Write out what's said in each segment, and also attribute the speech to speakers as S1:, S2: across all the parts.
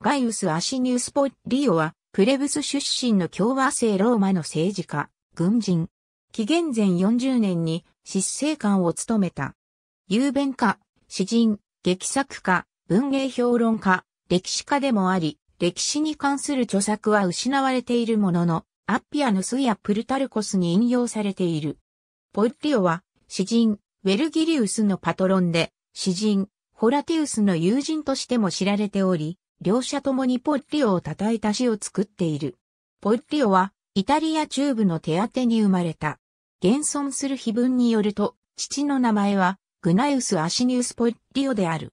S1: ガイウス・アシニウス・ポッリオは、プレブス出身の共和制ローマの政治家、軍人。紀元前40年に執政官を務めた。雄弁家、詩人、劇作家、文芸評論家、歴史家でもあり、歴史に関する著作は失われているものの、アッピアヌスやプルタルコスに引用されている。ポッリオは、詩人、ウェルギリウスのパトロンで、詩人、ホラティウスの友人としても知られており、両者ともにポッリオを叩いた詩を作っている。ポッリオは、イタリア中部の手当てに生まれた。現存する碑文によると、父の名前は、グナウス・アシニウス・ポッリオである。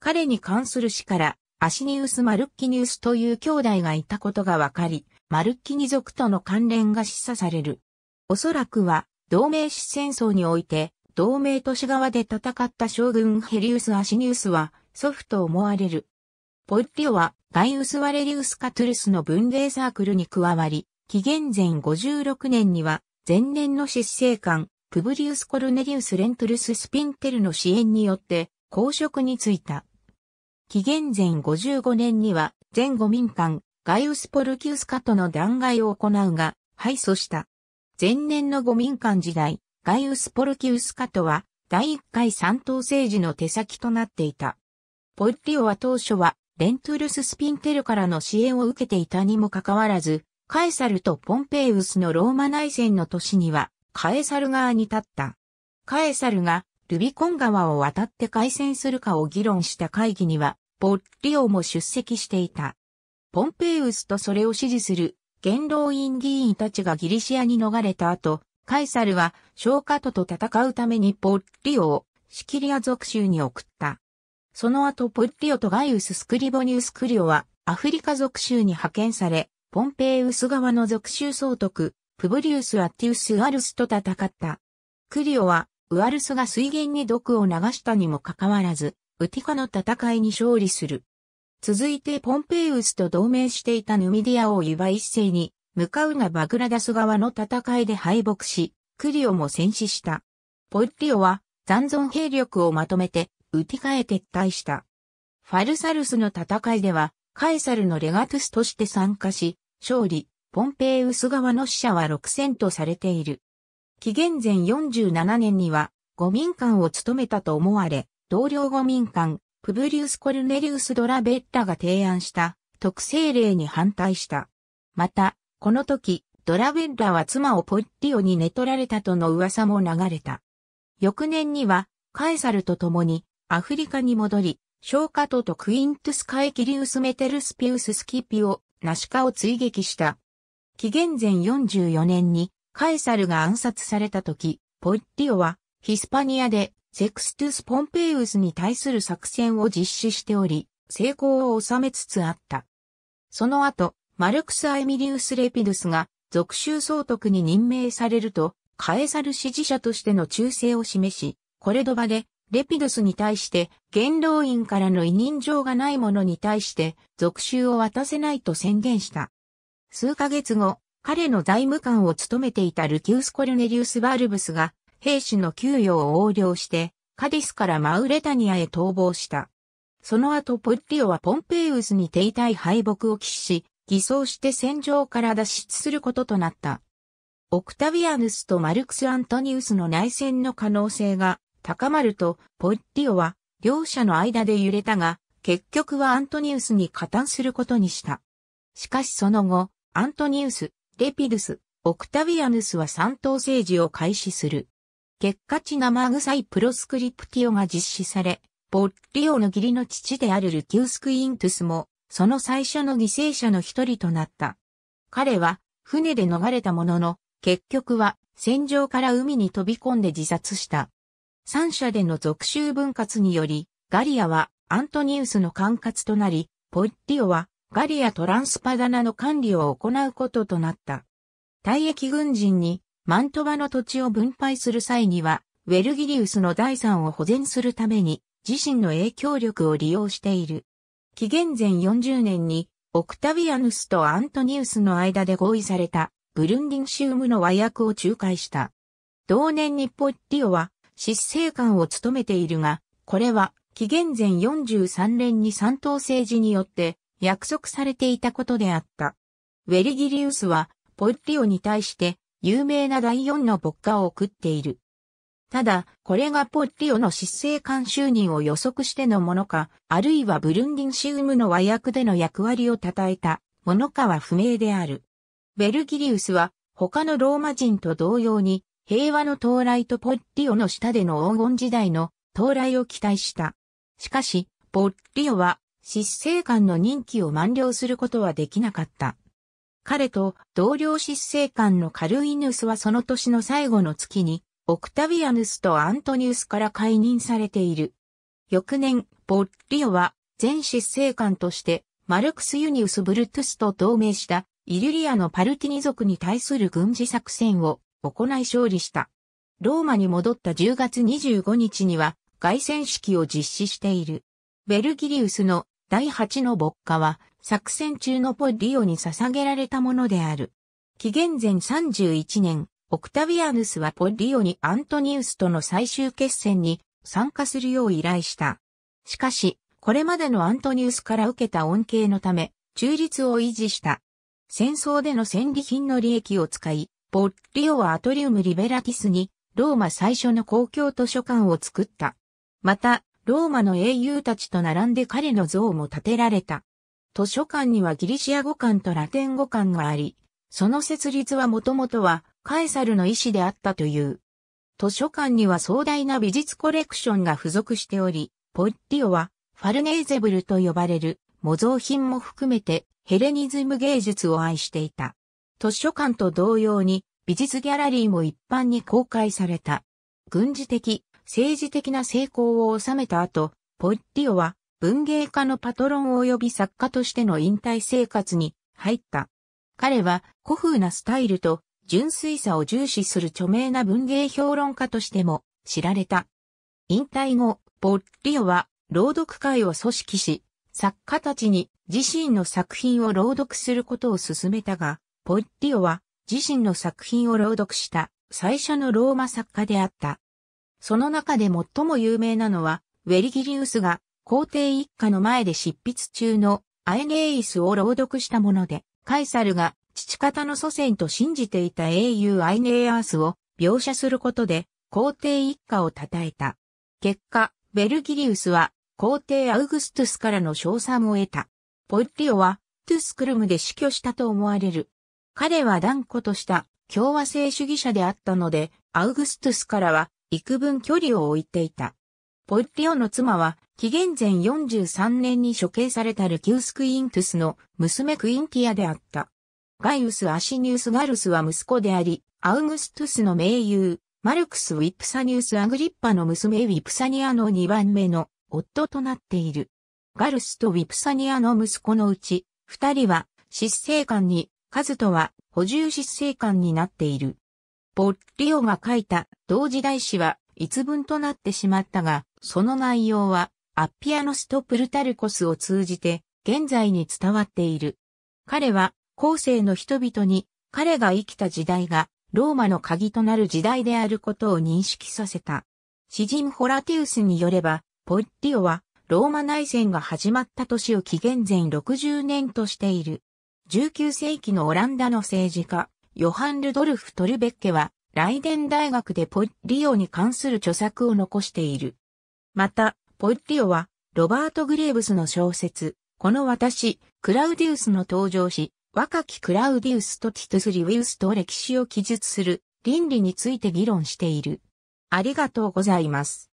S1: 彼に関する詩から、アシニウス・マルッキニウスという兄弟がいたことがわかり、マルッキニ族との関連が示唆される。おそらくは、同盟史戦争において、同盟都市側で戦った将軍ヘリウス・アシニウスは、祖父と思われる。ポッティオはガイウス・ワレリウス・カトゥルスの文礼サークルに加わり、紀元前56年には前年の執政官、プブリウス・コルネリウス・レントルス・スピンテルの支援によって公職に就いた。紀元前55年には前後民間、ガイウス・ポルキウス・カとの弾劾を行うが、敗訴した。前年の後民間時代、ガイウス・ポルキウス・カとは、第一回三党政治の手先となっていた。ポッティオは当初はレントゥルス・スピンテルからの支援を受けていたにもかかわらず、カエサルとポンペイウスのローマ内戦の年には、カエサル側に立った。カエサルがルビコン川を渡って開戦するかを議論した会議には、ポッリオも出席していた。ポンペイウスとそれを支持する元老院議員たちがギリシアに逃れた後、カエサルは消化トと戦うためにポッリオをシキリア属州に送った。その後ポッティオとガイウス・スクリボニウス・クリオはアフリカ属州に派遣され、ポンペイウス側の属州総督、プブリウス・アッティウス・ウアルスと戦った。クリオは、ウアルスが水源に毒を流したにもかかわらず、ウティカの戦いに勝利する。続いてポンペイウスと同盟していたヌミディア王ユバ一世に、向かうがバグラダス側の戦いで敗北し、クリオも戦死した。ポッィオは残存兵力をまとめて打ち替え撤退した。ファルサルスの戦いでは、カエサルのレガトゥスとして参加し、勝利、ポンペイウス側の死者は6000とされている。紀元前47年には、五民間を務めたと思われ、同僚五民間、プブリウス・コルネリウス・ドラベッタが提案した特性令に反対した。また、この時、ドラベッラは妻をポッティオに寝取られたとの噂も流れた。翌年には、カエサルと共にアフリカに戻り、ショーカトとクイントゥスカエキリウスメテルスピウススキピオ、ナシカを追撃した。紀元前44年にカエサルが暗殺された時、ポッティオはヒスパニアでセクストゥス・ポンペイウスに対する作戦を実施しており、成功を収めつつあった。その後、マルクス・アエミリウス・レピドゥスが属州総督に任命されると、カエサル支持者としての忠誠を示し、コレドバでレピドスに対して、元老院からの委任状がない者に対して、続州を渡せないと宣言した。数ヶ月後、彼の財務官を務めていたルキウス・コルネリウス・バルブスが、兵士の給与を横領して、カディスからマウレタニアへ逃亡した。その後ポッリオはポンペイウスに停滞敗北を喫し、偽装して戦場から脱出することとなった。オクタビアヌスとマルクス・アントニウスの内戦の可能性が高まると、ポッティオは、両者の間で揺れたが、結局はアントニウスに加担することにした。しかしその後、アントニウス、レピドゥス、オクタビアヌスは三党政治を開始する。結果地生臭いプロスクリプティオが実施され、ポッリオの義理の父であるルキウスクイントゥスも、その最初の犠牲者の一人となった。彼は、船で逃れたものの、結局は、戦場から海に飛び込んで自殺した。三者での属州分割により、ガリアはアントニウスの管轄となり、ポッティオはガリア・トランスパダナの管理を行うこととなった。退役軍人にマントバの土地を分配する際には、ウェルギリウスの財産を保全するために、自身の影響力を利用している。紀元前40年に、オクタビアヌスとアントニウスの間で合意された、ブルンディンシウムの和訳を仲介した。同年にポッティオは、執政官を務めているが、これは紀元前43年に三党政治によって約束されていたことであった。ウェリギリウスはポッリオに対して有名な第四の牧歌を送っている。ただ、これがポッリオの執政官就任を予測してのものか、あるいはブルンディンシウムの和訳での役割を称えたものかは不明である。ベルギリウスは他のローマ人と同様に平和の到来とポッリオの下での黄金時代の到来を期待した。しかし、ポッリオは執政官の任期を満了することはできなかった。彼と同僚執政官のカルイヌスはその年の最後の月に、オクタビアヌスとアントニウスから解任されている。翌年、ポッリオは前執政官としてマルクス・ユニウス・ブルトゥスと同盟したイリュリアのパルティニ族に対する軍事作戦を行い勝利した。ローマに戻った10月25日には凱旋式を実施している。ベルギリウスの第8の牧歌は作戦中のポリオに捧げられたものである。紀元前31年、オクタビアヌスはポリオにアントニウスとの最終決戦に参加するよう依頼した。しかし、これまでのアントニウスから受けた恩恵のため、中立を維持した。戦争での戦利品の利益を使い、ボッリオはアトリウム・リベラティスに、ローマ最初の公共図書館を作った。また、ローマの英雄たちと並んで彼の像も建てられた。図書館にはギリシア語館とラテン語館があり、その設立はもともとはカエサルの意思であったという。図書館には壮大な美術コレクションが付属しており、ポッティオはファルネーゼブルと呼ばれる模造品も含めてヘレニズム芸術を愛していた。図書館と同様に美術ギャラリーも一般に公開された。軍事的、政治的な成功を収めた後、ポッリオは文芸家のパトロン及び作家としての引退生活に入った。彼は古風なスタイルと純粋さを重視する著名な文芸評論家としても知られた。引退後、ポッリオは朗読会を組織し、作家たちに自身の作品を朗読することを勧めたが、ポイッティオは自身の作品を朗読した最初のローマ作家であった。その中で最も有名なのは、ウェリギリウスが皇帝一家の前で執筆中のアエネイスを朗読したもので、カイサルが父方の祖先と信じていた英雄アイネイアースを描写することで皇帝一家を称えた。結果、ウェルギリウスは皇帝アウグストゥスからの称賛を得た。ポイッィオはトゥスクルムで死去したと思われる。彼は断固とした共和制主義者であったので、アウグストゥスからは幾分距離を置いていた。ポッリオの妻は、紀元前43年に処刑されたルキウス・クイントゥスの娘クインティアであった。ガイウス・アシニウス・ガルスは息子であり、アウグストゥスの盟友、マルクス・ウィプサニウス・アグリッパの娘ウィプサニアの2番目の夫となっている。ガルスとウィプサニアの息子のうち、二人は、失政官にカズトは補充失政官になっている。ポッリオが書いた同時代詩は一文となってしまったが、その内容はアッピアノスとプルタルコスを通じて現在に伝わっている。彼は後世の人々に彼が生きた時代がローマの鍵となる時代であることを認識させた。詩人ホラティウスによれば、ポッリオはローマ内戦が始まった年を紀元前60年としている。19世紀のオランダの政治家、ヨハン・ルドルフ・トルベッケは、ライデン大学でポッリオに関する著作を残している。また、ポッリオは、ロバート・グレーブスの小説、この私、クラウディウスの登場し、若きクラウディウスとティトゥス・リウィウスと歴史を記述する倫理について議論している。ありがとうございます。